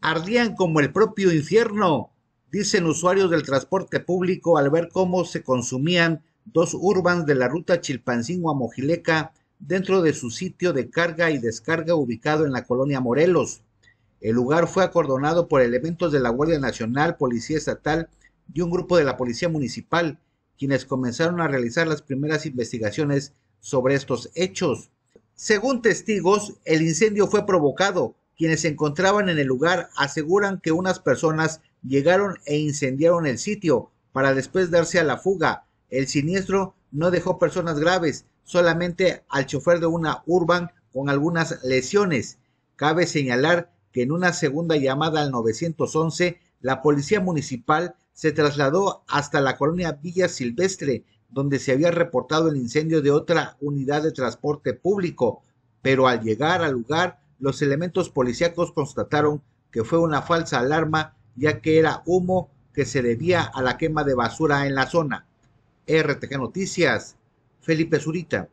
ardían como el propio infierno, dicen usuarios del transporte público al ver cómo se consumían dos urbans de la ruta Chilpancingo a Mojileca dentro de su sitio de carga y descarga ubicado en la colonia Morelos. El lugar fue acordonado por elementos de la Guardia Nacional, Policía Estatal y un grupo de la Policía Municipal, quienes comenzaron a realizar las primeras investigaciones sobre estos hechos. Según testigos, el incendio fue provocado quienes se encontraban en el lugar aseguran que unas personas llegaron e incendiaron el sitio para después darse a la fuga. El siniestro no dejó personas graves, solamente al chofer de una Urban con algunas lesiones. Cabe señalar que en una segunda llamada al 911, la policía municipal se trasladó hasta la colonia Villa Silvestre, donde se había reportado el incendio de otra unidad de transporte público, pero al llegar al lugar los elementos policíacos constataron que fue una falsa alarma ya que era humo que se debía a la quema de basura en la zona. RTG Noticias, Felipe Zurita.